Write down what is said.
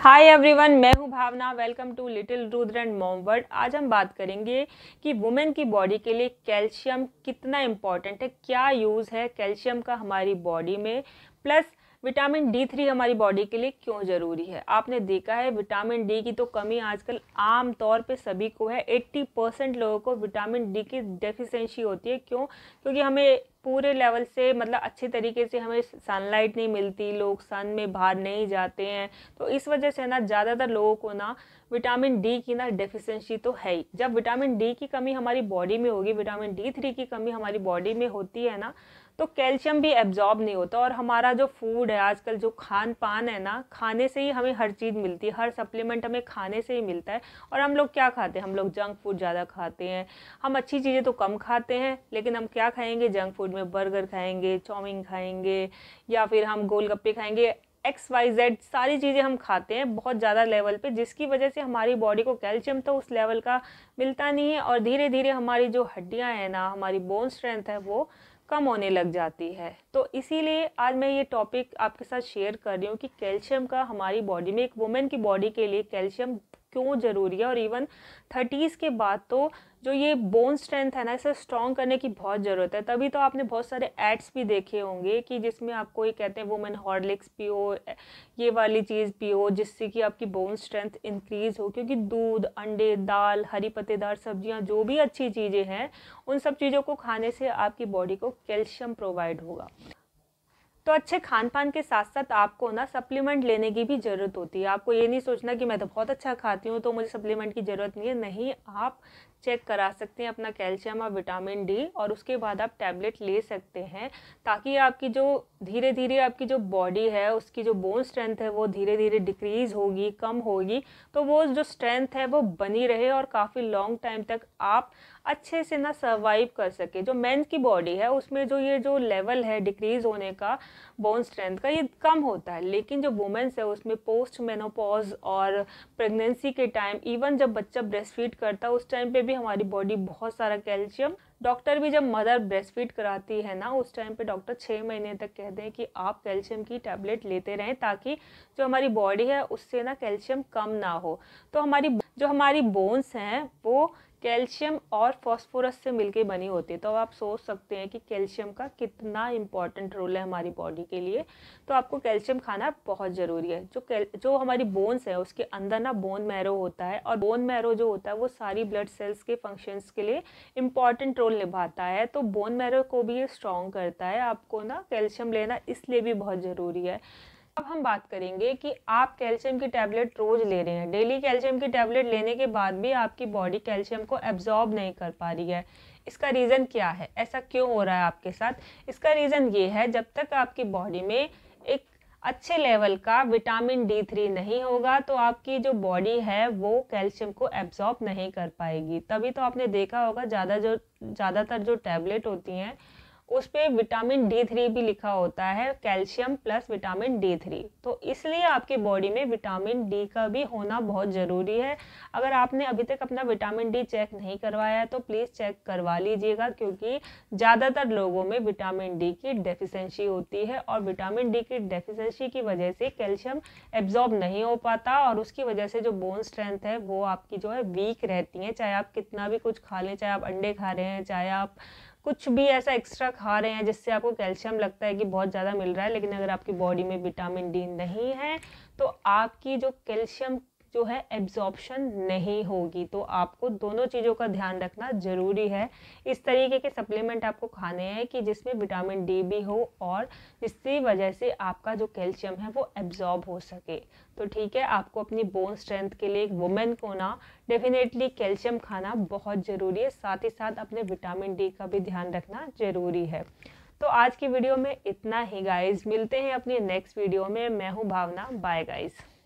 हाय everyone मैं हूं Bhavna welcome to little Rudra and मोमवर्ड आज हम बात करेंगे कि वुमेन की बॉडी के लिए कैल्शियम कितना इम्पॉर्टेंट है क्या यूज़ है कैल्शियम का हमारी बॉडी में प्लस विटामिन डी थ्री हमारी बॉडी के लिए क्यों ज़रूरी है आपने देखा है विटामिन डी की तो कमी आजकल आम तौर पे सभी को है 80 परसेंट लोगों को विटामिन डी की डेफिशेंसी होती है क्यों क्योंकि हमें पूरे लेवल से मतलब अच्छे तरीके से हमें सनलाइट नहीं मिलती लोग सन में बाहर नहीं जाते हैं तो इस वजह से ना ज़्यादातर लोगों को ना विटामिन डी की ना डेफिशिएंसी तो है ही जब विटामिन डी की कमी हमारी बॉडी में होगी विटामिन डी थ्री की कमी हमारी बॉडी में होती है ना तो कैल्शियम भी एब्जॉर्ब नहीं होता और हमारा जो फूड है आजकल जो खान पान है ना खाने से ही हमें हर चीज़ मिलती है हर सप्लीमेंट हमें खाने से ही मिलता है और हम लोग क्या खाते हैं हम लोग जंक फूड ज़्यादा खाते हैं हम अच्छी चीज़ें तो कम खाते हैं लेकिन हम क्या खाएँगे जंक फूड में बर्गर खाएँगे चाउमिन खाएँगे या फिर हम गोलगप्पे खाएँगे एक्स वाई जेड सारी चीज़ें हम खाते हैं बहुत ज़्यादा लेवल पे जिसकी वजह से हमारी बॉडी को कैल्शियम तो उस लेवल का मिलता नहीं है और धीरे धीरे हमारी जो हड्डियां हैं ना हमारी बोन स्ट्रेंथ है वो कम होने लग जाती है तो इसीलिए आज मैं ये टॉपिक आपके साथ शेयर कर रही हूँ कि कैल्शियम का हमारी बॉडी में एक वुमेन की बॉडी के लिए कैल्शियम क्यों ज़रूरी है और इवन थर्टीज़ के बाद तो जो ये बोन स्ट्रेंथ है ना इसे स्ट्रॉन्ग करने की बहुत ज़रूरत है तभी तो आपने बहुत सारे एड्स भी देखे होंगे कि जिसमें आपको ये कहते हैं वुमेन हॉर्लिक्स पियो ये वाली चीज़ पियो जिससे कि आपकी बोन स्ट्रेंथ इंक्रीज़ हो क्योंकि दूध अंडे दाल हरी पत्तेदार सब्जियाँ जो भी अच्छी चीज़ें हैं उन सब चीज़ों को खाने से आपकी बॉडी को कैल्शियम प्रोवाइड होगा तो अच्छे खान पान के साथ साथ आपको ना सप्लीमेंट लेने की भी ज़रूरत होती है आपको ये नहीं सोचना कि मैं तो बहुत अच्छा खाती हूँ तो मुझे सप्लीमेंट की ज़रूरत नहीं है नहीं आप चेक करा सकते हैं अपना कैल्शियम और विटामिन डी और उसके बाद आप टैबलेट ले सकते हैं ताकि आपकी जो धीरे धीरे आपकी जो बॉडी है उसकी जो बोन स्ट्रेंथ है वो धीरे धीरे डिक्रीज़ होगी कम होगी तो वो जो स्ट्रेंथ है वो बनी रहे और काफ़ी लॉन्ग टाइम तक आप अच्छे से ना सर्वाइव कर सके जो मेन्स की बॉडी है उसमें जो ये जो लेवल है डिक्रीज़ होने का बोन स्ट्रेंथ का ये कम होता है लेकिन जो वुमेंस है उसमें पोस्ट मेनोपॉज और प्रेगनेंसी के टाइम इवन जब बच्चा ब्रेस्ट फीड करता है उस टाइम पे भी हमारी बॉडी बहुत सारा कैल्शियम डॉक्टर भी जब मदर ब्रेस्ट फीड कराती है ना उस टाइम पे डॉक्टर छः महीने तक कहते हैं कि आप कैल्शियम की टैबलेट लेते रहें ताकि जो हमारी बॉडी है उससे ना कैल्शियम कम ना हो तो हमारी जो हमारी बोन्स हैं वो कैल्शियम और फॉस्फोरस से मिलके बनी होती है तो अब आप सोच सकते हैं कि कैल्शियम का कितना इम्पॉर्टेंट रोल है हमारी बॉडी के लिए तो आपको कैल्शियम खाना बहुत ज़रूरी है जो कैल जो हमारी बोन्स है उसके अंदर ना बोन मैरो होता है और बोन मैरो जो होता है वो सारी ब्लड सेल्स के फंक्शंस के लिए इम्पॉर्टेंट रोल निभाता है तो बोन मैरो को भी ये स्ट्रॉन्ग करता है आपको ना कैल्शियम लेना इसलिए भी बहुत ज़रूरी है अब हम बात करेंगे कि आप कैल्शियम की टैबलेट रोज ले रहे हैं डेली कैल्शियम की टैबलेट लेने के बाद भी आपकी बॉडी कैल्शियम को एब्जॉर्ब नहीं कर पा रही है इसका रीज़न क्या है ऐसा क्यों हो रहा है आपके साथ इसका रीज़न ये है जब तक आपकी बॉडी में एक अच्छे लेवल का विटामिन डी थ्री नहीं होगा तो आपकी जो बॉडी है वो कैल्शियम को एब्जॉर्ब नहीं कर पाएगी तभी तो आपने देखा होगा ज़्यादा जो ज़्यादातर जो टैबलेट होती हैं उस पर विटामिन डी थ्री भी लिखा होता है calcium plus vitamin D three तो इसलिए आपके बॉडी में विटामिन डी का भी होना बहुत ज़रूरी है अगर आपने अभी तक अपना विटामिन डी चेक नहीं करवाया है तो प्लीज़ चेक करवा लीजिएगा क्योंकि ज़्यादातर लोगों में विटामिन डी की डेफिशेंसी होती है और विटामिन डी की डेफिशेंसी की वजह से कैल्शियम एब्जॉर्ब नहीं हो पाता और उसकी वजह से जो बोन स्ट्रेंथ है वो आपकी जो है वीक रहती है चाहे आप कितना भी कुछ खा लें चाहे आप अंडे खा रहे हैं चाहे आप कुछ भी ऐसा एक्स्ट्रा खा रहे हैं जिससे आपको कैल्शियम लगता है कि बहुत ज़्यादा मिल रहा है लेकिन अगर आपकी बॉडी में विटामिन डी नहीं है तो आपकी जो कैल्शियम जो है एब्जॉर्प्शन नहीं होगी तो आपको दोनों चीज़ों का ध्यान रखना ज़रूरी है इस तरीके के सप्लीमेंट आपको खाने हैं कि जिसमें विटामिन डी भी हो और जिसकी वजह से आपका जो कैल्शियम है वो एब्जॉर्ब हो सके तो ठीक है आपको अपनी बोन स्ट्रेंथ के लिए एक वुमेन को ना डेफिनेटली कैल्शियम खाना बहुत ज़रूरी है साथ ही साथ अपने विटामिन डी का भी ध्यान रखना ज़रूरी है तो आज की वीडियो में इतना ही गाइज मिलते हैं अपनी नेक्स्ट वीडियो में मैं हूँ भावना बाय गाइज़